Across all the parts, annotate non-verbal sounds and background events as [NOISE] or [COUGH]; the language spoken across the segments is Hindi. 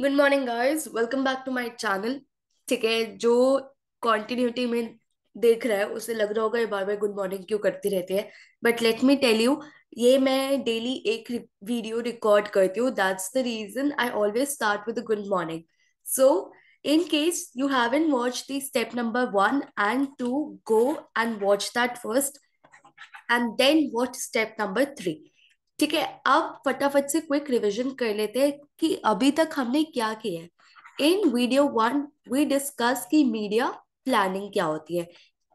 Good morning guys welcome back to my channel ठीक है जो कॉन्टिन्यूटी में देख रहा है उसे लग रहा होगा ये बार बार गुड मॉर्निंग क्यों करती रहती है but let me tell you ये मैं डेली एक वीडियो रिकॉर्ड करती हूँ that's the reason I always start with good morning so in case you have an watch the step number one and two go and watch that first and then watch step number three ठीक है अब फटाफट से क्विक रिविजन कर लेते हैं कि अभी तक हमने क्या किया है in video one we discuss की मीडिया प्लानिंग क्या होती है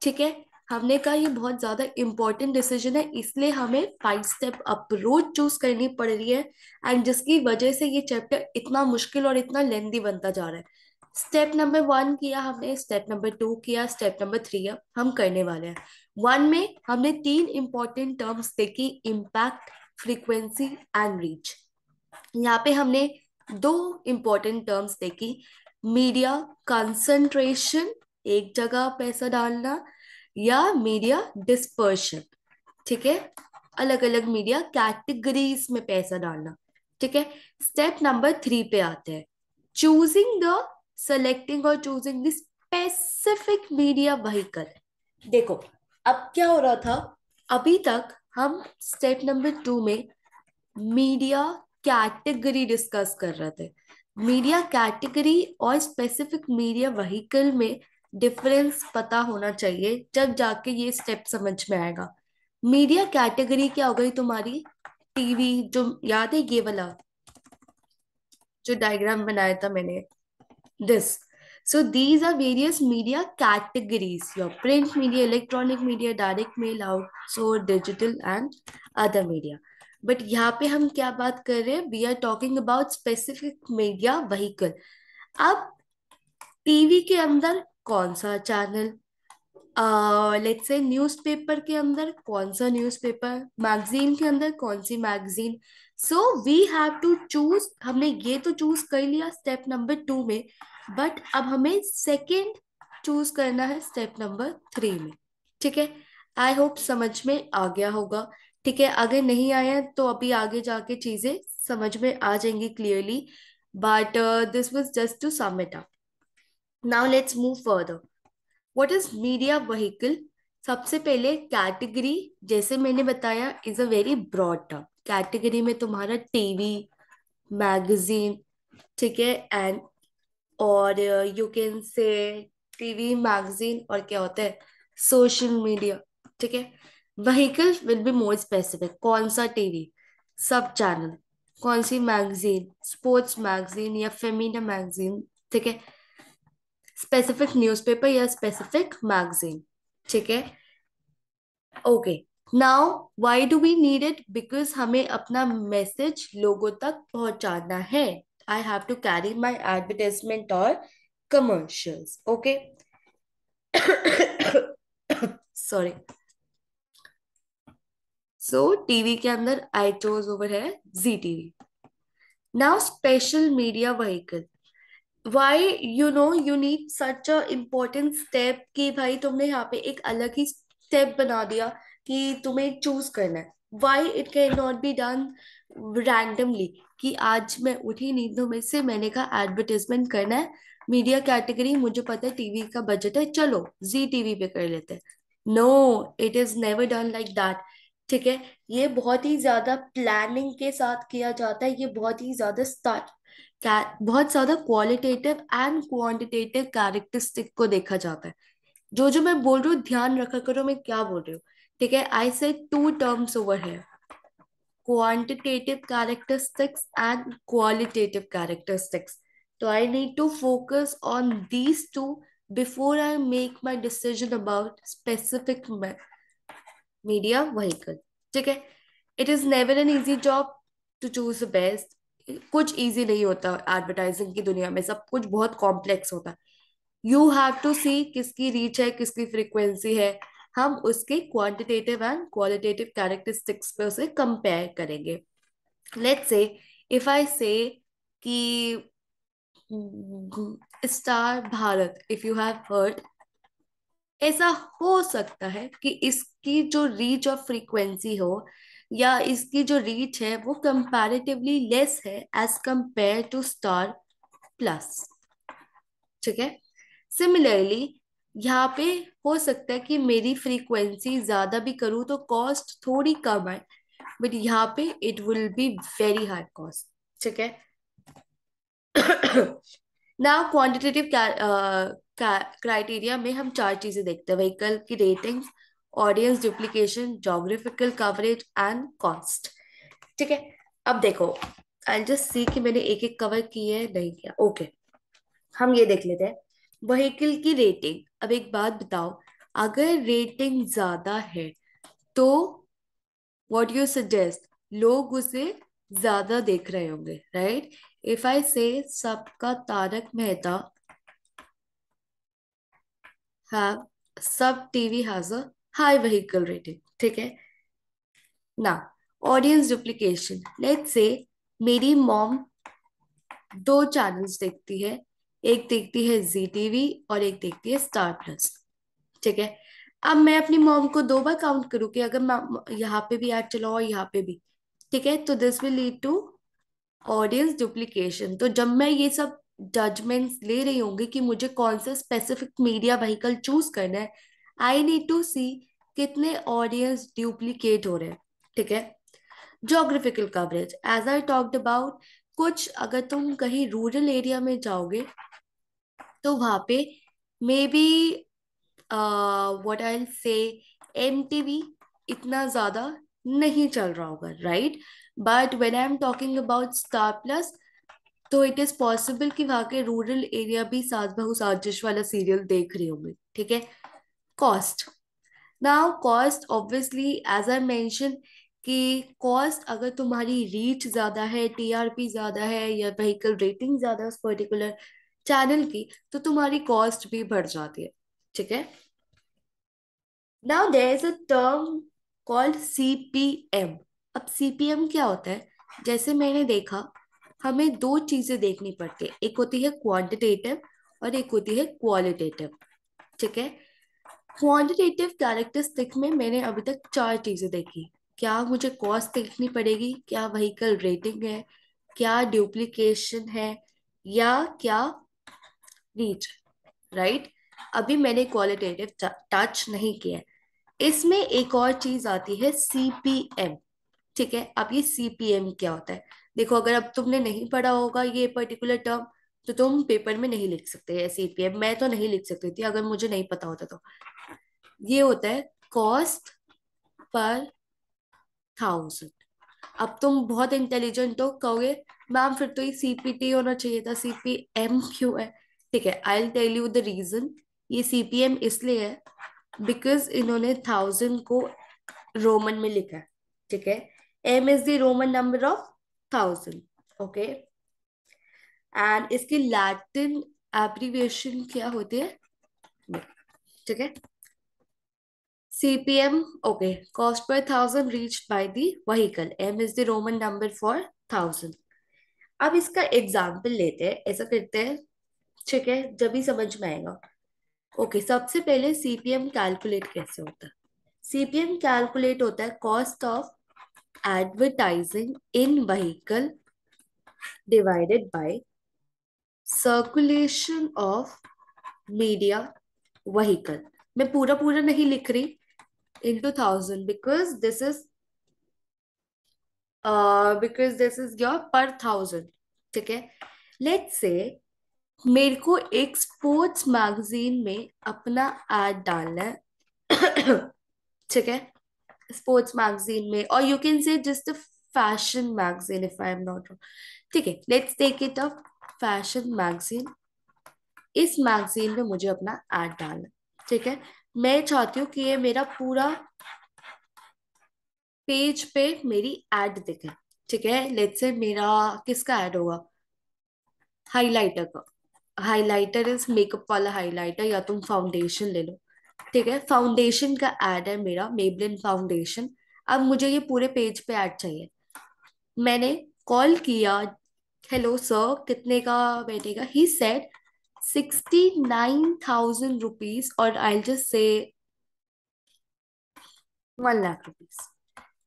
ठीक है हमने कहा ये बहुत ज़्यादा इम्पोर्टेंट डिसीजन है इसलिए हमें फाइव स्टेप अप्रोच चूज करनी पड़ रही है एंड जिसकी वजह से ये चैप्टर इतना मुश्किल और इतना लेंदी बनता जा रहा है स्टेप नंबर वन किया हमने स्टेप नंबर टू किया स्टेप नंबर थ्री हम करने वाले हैं वन में हमने तीन इंपॉर्टेंट टर्म्स देखी इम्पैक्ट फ्रीक्वेंसी एंड रीच यहाँ पे हमने दो इंपॉर्टेंट टर्म्स देखी मीडिया कंसंट्रेशन एक जगह पैसा डालना या मीडिया डिस्पर्शन ठीक है अलग अलग मीडिया कैटेगरीज में पैसा डालना ठीक है स्टेप नंबर थ्री पे आते हैं चूजिंग द सेलेक्टिंग और choosing the specific media vehicle देखो अब क्या हो रहा था अभी तक हम स्टेप नंबर टू में मीडिया कैटेगरी डिस्कस कर रहे थे मीडिया कैटेगरी और स्पेसिफिक मीडिया वहीकल में डिफरेंस पता होना चाहिए जब जाके ये स्टेप समझ में आएगा मीडिया कैटेगरी क्या हो गई तुम्हारी टीवी जो याद है ये वाला जो डायग्राम बनाया था मैंने this So these are various media categories, your print media, electronic media, direct mail, outsourced, digital and other media. But यहाँ पे हम क्या बात कर रहे हैं we are talking about specific media vehicle अब टीवी के अंदर कौन सा चैनल लेट्स से न्यूज़पेपर के अंदर कौन सा न्यूज़पेपर मैगजीन के अंदर कौन सी magazine so we have to choose हमने ये तो चूज कर लिया स्टेप नंबर टू में बट अब हमें सेकेंड चूज करना है स्टेप नंबर थ्री में ठीक है आई होप समझ में आ गया होगा ठीक है अगर नहीं आया तो अभी आगे जाके चीजें समझ में आ जाएंगी clearly but this was just to sum up now let's move further what is media vehicle सबसे पहले कैटेगरी जैसे मैंने बताया is a very broad term category में तुम्हारा टीवी मैगजीन ठीक है एंड और you can say TV magazine और क्या होता है सोशल मीडिया ठीक है vehicle will be more specific कौन सा टीवी सब चैनल कौन सी मैगजीन स्पोर्ट्स मैगजीन या फेमिना मैगजीन ठीक है स्पेसिफिक न्यूज़पेपर या स्पेसिफिक मैगजीन ठीक है okay now why do we need it because हमें अपना मैसेज लोगों तक पहुंचाना है I have to carry my advertisement or commercials. Okay. [COUGHS] Sorry. So TV के अंदर आई चोज ओवर है Zee TV now special media vehicle why you know you need such a important step कि भाई तुमने यहाँ पे एक अलग ही स्टेप बना दिया कि तुम्हें चूज करना है why it can not be done randomly कि आज मैं उठी नींदों में से मैंने कहा एडवर्टीजमेंट करना है मीडिया कैटेगरी मुझे पता है टीवी का बजट है चलो जी टीवी पे कर लेते हैं no it is never done like that ठीक है ये बहुत ही ज्यादा प्लानिंग के साथ किया जाता है ये बहुत ही ज्यादा स्टार्ट बहुत ज्यादा क्वालिटेटिव एंड क्वांटिटेटिव कैरेक्टरिस्टिक को देखा जाता है जो जो मैं बोल रही हूँ ध्यान रखा करो मैं क्या बोल रही हूँ ठीक है I say two terms over है quantitative characteristics and qualitative characteristics. So I need to focus on these two before I make my decision about specific media vehicle. ठीक है it is never an easy job to choose the best कुछ ईजी नहीं होता एडवर्टाइजिंग की दुनिया में सब कुछ बहुत कॉम्प्लेक्स होता है यू हैव टू सी किसकी रीच है किसकी फ्रिक्वेंसी है हम उसके क्वांटिटेटिव एंड क्वालिटेटिव कैरेक्टरिस्टिक्स पे उसे कंपेयर करेंगे let's say if I say कि Star Bharat if you have heard ऐसा हो सकता है कि इसकी जो रीच ऑफ फ्रीक्वेंसी हो या इसकी जो रीच है वो कंपैरेटिवली लेस है as compared to Star Plus ठीक है सिमिलरली यहाँ पे हो सकता है कि मेरी फ्रीक्वेंसी ज्यादा भी करूँ तो कॉस्ट थोड़ी कम आए बट यहाँ पे it will be very high cost ठीक है ना क्वान्टिटेटिव क्राइटेरिया में हम चार चीजें देखते हैं व्हीकल की rating audience duplication geographical coverage and cost ठीक है अब देखो आई जस्ट सी कि मैंने एक एक कवर किए है नहीं किया ओके okay. हम ये देख लेते हैं वहीकल की रेटिंग अब एक बात बताओ अगर रेटिंग ज्यादा है तो वॉट यू सजेस्ट लोग उसे ज्यादा देख रहे होंगे राइट इफ आई से सबका तारक मेहता है SAB TV has a high vehicle rating ठीक है ना ऑडियंस डुप्लीकेशन लेट से मेरी मॉम दो चैनल्स देखती है एक देखती है जी टीवी और एक देखती है स्टार प्लस ठीक है अब मैं अपनी मॉम को दो बार काउंट करूँ कि अगर यहाँ पे भी ऐड चलाओ और यहाँ पे भी ठीक है तो this will lead to audience duplication तो जब मैं ये सब जजमेंट्स ले रही होंगी कि मुझे कौन सा स्पेसिफिक मीडिया व्हीकल चूज करना है आई नीड टू सी कितने ऑडियंस डुप्लीकेट हो रहे हैं ठीक है geographical coverage as I talked about कुछ अगर तुम कहीं रूरल एरिया में जाओगे तो वहां पे मे बी वट आई से एम इतना ज्यादा नहीं चल रहा होगा right but when I am talking about Star Plus तो इट इज पॉसिबल कि वहां के रूरल एरिया भी सास बहु साजिश वाला सीरियल देख रहे होंगे ठीक है cost now cost obviously as I mention कि कॉस्ट अगर तुम्हारी रीच ज़्यादा है टीआरपी ज़्यादा है या व्हीकल रेटिंग ज़्यादा उस पर्टिकुलर चैनल की तो तुम्हारी कॉस्ट भी बढ़ जाती है ठीक है now there is a term called CPM अब सीपीएम क्या होता है जैसे मैंने देखा हमें दो चीजें देखनी पड़ती है एक होती है क्वांटिटेटिव और एक होती है क्वालिटेटिव ठीक है क्वांटिटेटिव कैरेक्टरिस्टिक में मैंने अभी तक चार चीजें देखी क्या मुझे कॉस्ट देखनी पड़ेगी क्या व्हीकल रेटिंग है क्या ड्यूप्लीकेशन है या क्या रीच राइट अभी मैंने क्वालिटेटिव टच नहीं किया है इसमें एक और चीज आती है सीपीएम ठीक है अब ये सीपीएम क्या होता है देखो अगर अब तुमने नहीं पढ़ा होगा ये पर्टिकुलर टर्म तो तुम पेपर में नहीं लिख सकते सीपीएम मैं तो नहीं लिख सकती थी अगर मुझे नहीं पता होता तो ये होता है कॉस्ट पर थाउजेंड अब तुम बहुत इंटेलिजेंट हो कहोगे मैम फिर तो ये सीपीटी होना चाहिए था सीपीएम क्यों है ठीक है I tell you the reason ये सीपीएम इसलिए है बिकॉज इन्होंने थाउजेंड को रोमन में लिखा है ठीक है M is the Roman number of thousand okay and इसकी लैटिन एप्रीवियशन क्या होती है ठीक है CPM okay cost per thousand reach by the vehicle M is the Roman number for thousand अब इसका एग्जाम्पल लेते हैं ऐसा करते हैं ठीक है जब ही समझ में आएगा ओके सबसे पहले सीपीएम कैलकुलेट कैसे होता है सीपीएम कैलकुलेट होता है cost of advertising in vehicle divided by circulation of media vehicle मैं पूरा पूरा नहीं लिख रही into thousand because this is because this is your per thousand ठीक है लेट्स से मेरे को एक स्पोर्ट्स मैगजीन में अपना एड डालना है [COUGHS] ठीक है स्पोर्ट्स मैगजीन में और you can say just a fashion magazine if I am not wrong ठीक है let's take it a fashion magazine इस मैगजीन में मुझे अपना एड डालना ठीक है मैं चाहती हूँ कि ये मेरा पूरा पेज पे मेरी एड दिखे ठीक है लेट्स से मेरा किसका एड होगा हाइलाइटर का हाइलाइटर इज मेकअप वाला हाइलाइटर या तुम फाउंडेशन ले लो ठीक है फाउंडेशन का एड है मेरा मेबलिन फाउंडेशन अब मुझे ये पूरे पेज पे ऐड चाहिए मैंने कॉल किया हेलो सर कितने का बैठेगा he said sixty nine thousand rupees और I just say one lakh rupees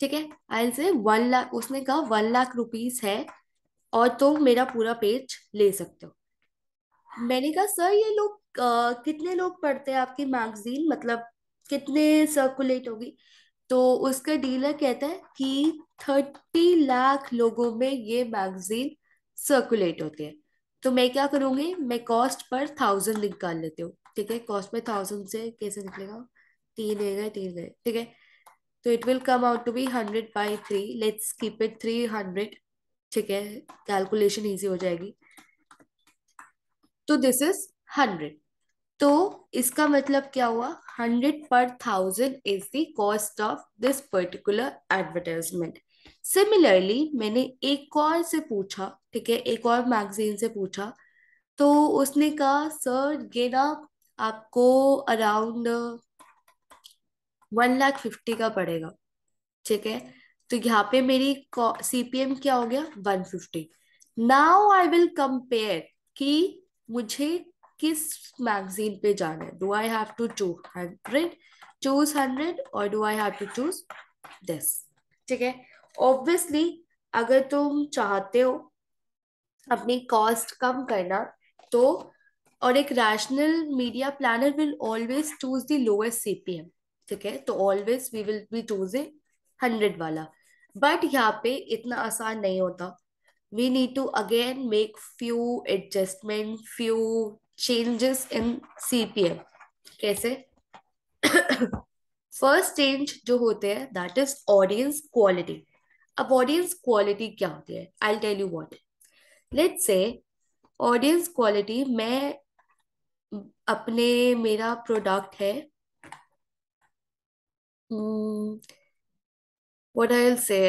ठीक है आई से वन लाख उसने कहा वन लाख रुपीज है और तुम तो मेरा पूरा पेज ले सकते हो मैंने कहा सर ये लोग कितने लोग पढ़ते हैं आपकी मैगजीन मतलब कितने सर्कुलेट होगी तो उसका डीलर कहता है कि थर्टी लाख लोगों में ये मैगजीन सर्कुलेट होती है तो मैं क्या करूँगी मैं कॉस्ट पर थाउजेंड निकाल लेती हूँ ठीक है कॉस्ट पर थाउजेंड से कैसे निकलेगा तीन गए तीन गए ठीक है तो it will come out to be hundred by three let's keep it three hundred ठीक है कैलकुलेशन ईजी हो जाएगी तो दिस इज हंड्रेड तो इसका मतलब क्या हुआ hundred per thousand is the cost of this particular advertisement similarly मैंने एक और से पूछा ठीक है एक और मैगजीन से पूछा तो उसने कहा सर ये ना आपको अराउंड वन लाख फिफ्टी का पड़ेगा ठीक है तो यहाँ पे मेरी सीपीएम क्या हो गया one fifty now I will compare कि मुझे किस मैगजीन पे जाना है do I have to choose hundred choose hundred और do I have to choose this ठीक है ऑब्वियसली अगर तुम चाहते हो अपनी कॉस्ट कम करना तो और एक rational media planner will always choose the lowest CPM ठीक है तो always we will be choosing hundred वाला बट यहाँ पे इतना आसान नहीं होता we need to again make few adjustment, few changes in CPM. कैसे फर्स्ट [COUGHS] चेंज जो होते हैं दैट इज ऑडियंस क्वालिटी अब ऑडियंस क्वालिटी क्या होती है I tell you what let say audience quality मैं अपने मेरा प्रोडक्ट है what I will say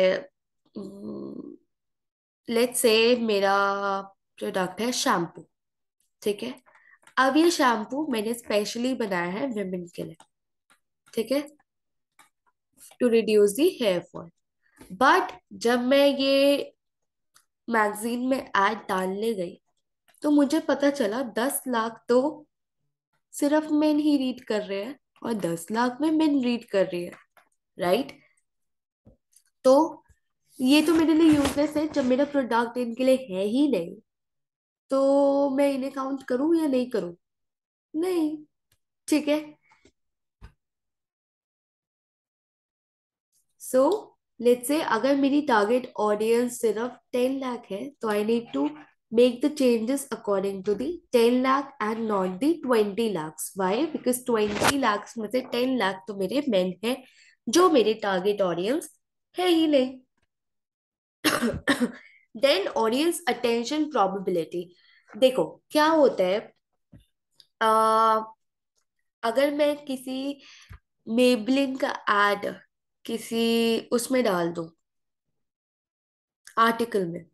let's say मेरा प्रोडक्ट है शैम्पू ठीक है अब ये शैम्पू मैंने स्पेशली बनाया है विमेन के लिए ठीक है to reduce the hair fall but जब मैं ये मैगजीन में एड डालने गई तो मुझे पता चला दस लाख तो सिर्फ मेन ही रीड कर रहे हैं और दस लाख में मेन रीड कर रही है राइट तो ये तो मेरे लिए यूजलेस है जब मेरा प्रोडक्ट इनके लिए है ही नहीं तो मैं इन्हें काउंट करूं या नहीं करूं नहीं ठीक है सो लेट्स से अगर मेरी टारगेट ऑडियंस सिर्फ टेन लाख है तो I need to make the changes according to the ten lakh and not the twenty lakhs why because twenty lakhs में से टेन लाख तो मेरे मेन है जो मेरे टारगेट ऑडियंस है ही नहीं देन ऑडियंस अटेंशन प्रोबेबिलिटी देखो क्या होता है uh, अगर मैं किसी मेबलिन का एड किसी उसमें डाल दू आर्टिकल में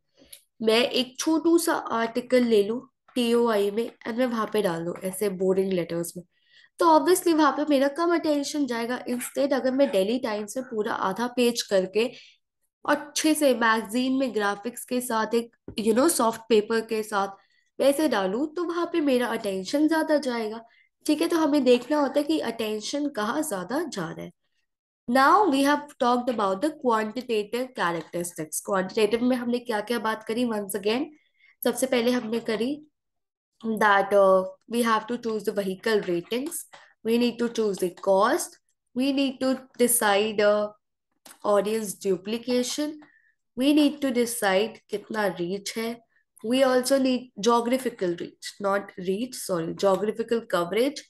मैं एक छोटू सा आर्टिकल ले लू टीओ आई में एंड मैं वहां पे डाल दू ऐसे बोरिंग लेटर्स में तो ऑब्वियसली वहां पे मेरा कम अटेंशन जाएगा इंस्टेड अगर मैं डेली टाइम्स में पूरा आधा पेज करके अच्छे से मैगजीन में ग्राफिक्स के साथ एक यू नो सॉफ्ट पेपर के साथ वैसे डालूँ तो वहाँ पे मेरा अटेंशन ज़्यादा जाएगा ठीक है तो हमें देखना होता है कि अटेंशन कहाँ ज़्यादा जा रहा है now we have talked about the quantitative characteristics quantitative में हमने क्या क्या बात करी वंस अगेन सबसे पहले हमने करी that we have to choose the vehicle ratings we need to choose the cost we need to decide audience duplication we need to decide kitna reach hai we also need geographical reach not reach sorry geographical coverage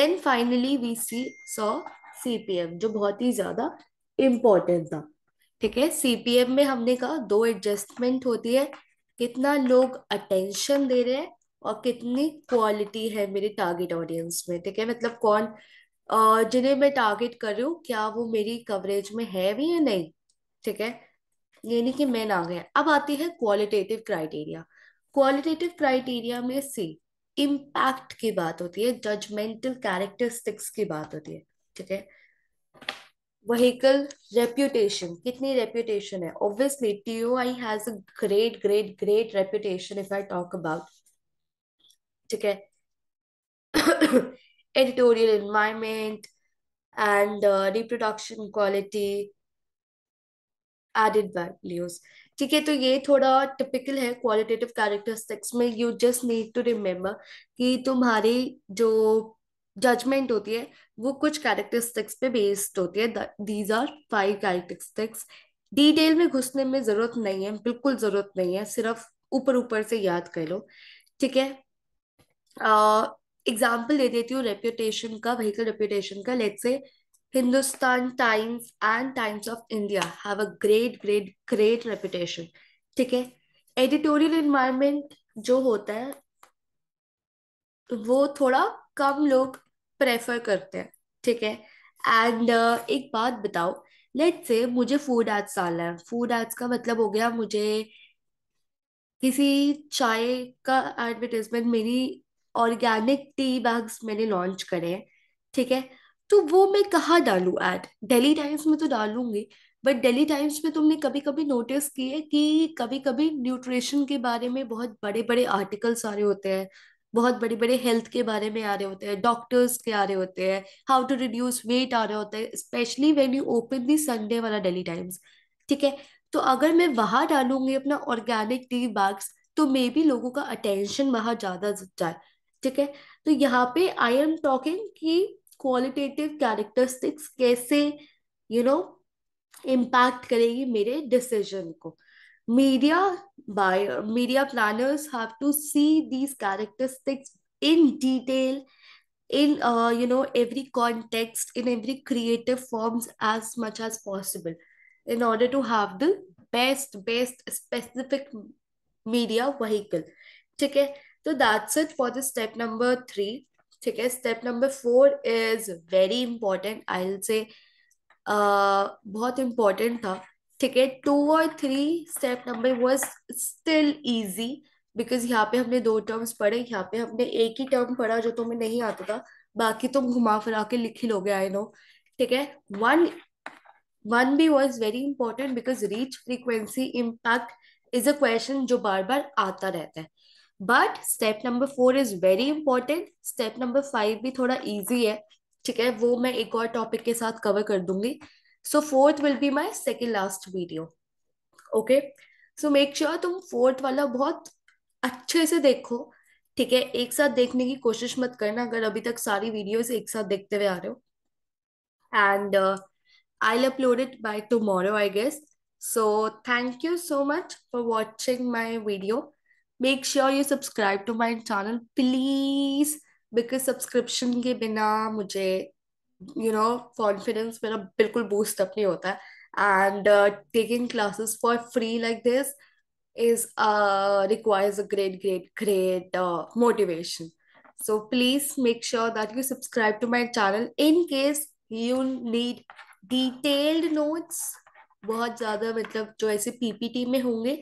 then finally we see saw cpm jo bahut hi zyada important tha ठीक है सीपीएम में हमने कहा दो एडजस्टमेंट होती है कितना लोग अटेंशन दे रहे हैं और कितनी क्वालिटी है मेरे टारगेट ऑडियंस में ठीक है मतलब कौन जिन्हें मैं टारगेट कर रही हूँ क्या वो मेरी कवरेज में है भी या नहीं ठीक है ये नहीं कि मैं ना गया अब आती है क्वालिटेटिव क्राइटेरिया क्वालिटेटिव क्राइटेरिया में सी इम्पैक्ट की बात होती है जजमेंटल कैरेक्टरिस्टिक्स की बात होती है ठीक है vehicle कितनी kitni है hai T O I has great great great reputation if I talk about ठीक है editorial environment, and uh, reproduction quality added values. ठीक है तो ये थोड़ा टिपिकल है क्वालिटेटिव कैरेक्टरिस्टिक्स में you just need to remember कि तुम्हारी जो जजमेंट होती है वो कुछ कैरेक्टरिस्टिक्स पे बेस्ड होती है these are five characteristics detail में घुसने में ज़रूरत नहीं है बिल्कुल ज़रूरत नहीं है सिर्फ ऊपर ऊपर से याद कर लो ठीक है एग्जाम्पल दे देती हूँ रेप्यूटेशन का व्हीकल रेप्यूटेशन का let say Hindustan Times and Times of India have a great great great reputation ठीक है एडिटोरियल इन्वायरमेंट जो होता है वो थोड़ा कम लोग प्रेफर करते हैं ठीक है एंड uh, एक बात बताओ लेट से मुझे फूड एड्स डालना है फूड एड्स का मतलब हो गया मुझे किसी चाय का एडवर्टीजमेंट मेरी ऑर्गेनिक टी बैग्स मैंने लॉन्च करे हैं ठीक है तो वो मैं कहाँ डालू एड डेली टाइम्स में तो डालूंगी बट डेली टाइम्स में तुमने कभी कभी नोटिस किए कि कभी कभी न्यूट्रिशन के बारे में बहुत बड़े बड़े आर्टिकल्स आ रहे होते हैं बहुत बड़े बड़े हेल्थ के बारे में आ रहे होते हैं डॉक्टर्स के आ रहे होते हैं हाउ टू रिड्यूस वेट आ रहे होते हैं specially when you open the Sunday वाला डेली टाइम्स ठीक है तो अगर मैं वहाँ डालूंगी अपना ऑर्गेनिक टी बैग्स तो मे बी लोगों का अटेंशन वहां ज़्यादा जाए ठीक है तो यहाँ पे आई एम टॉकिंग की क्वालिटेटिव कैरेक्टरिस्टिक्स कैसे यू नो इम्पैक्ट करेगी मेरे डिसीजन को media by media planners have to see these characteristics in detail in you know every context in every creative forms as much as possible in order to have the best best specific media vehicle ठीक है तो that's it for the step number three ठीक है step number four is very important I say बहुत इंपॉर्टेंट था ठीक है टू और three step number was still easy because यहाँ पे हमने दो टर्म्स पढ़े यहाँ पे हमने एक ही टर्म पढ़ा जो तुम्हें नहीं आता था बाकी तुम घुमा फिरा के लिख ही लोगे आई नो ठीक है one one B was very important because reach frequency impact is a question जो बार बार आता रहता है but step number four is very important step number five भी थोड़ा ईजी है ठीक है वो मैं एक और टॉपिक के साथ कवर कर दूंगी so fourth will be my second last video okay so make sure तुम फोर्थ वाला बहुत अच्छे से देखो ठीक है एक साथ देखने की कोशिश मत करना अगर अभी तक सारी वीडियो एक साथ देखते हुए आ रहे हो and I upload it by tomorrow, I guess so thank you so much for watching my video make sure you subscribe to my channel please because subscription के बिना मुझे यू नो कॉन्फिडेंस मेरा बिल्कुल बूस्ट अप नहीं होता है and taking classes for free like this is uh, requires a great great great uh, motivation so please make sure that you subscribe to my channel in case you need detailed notes बहुत ज़्यादा मतलब जो ऐसे पीपीटी में होंगे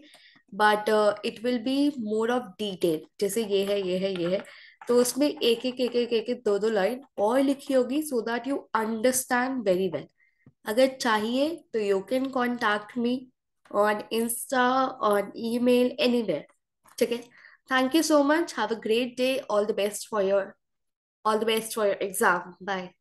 but it will be more of detail जैसे ये है ये है ये है तो उसमें एक एक एक एक एक दो दो लाइन और लिखी होगी so that you understand very well अगर चाहिए तो you can contact me on Insta on email any ठीक है thank you so much have a great day all the best for your all the best for your exam bye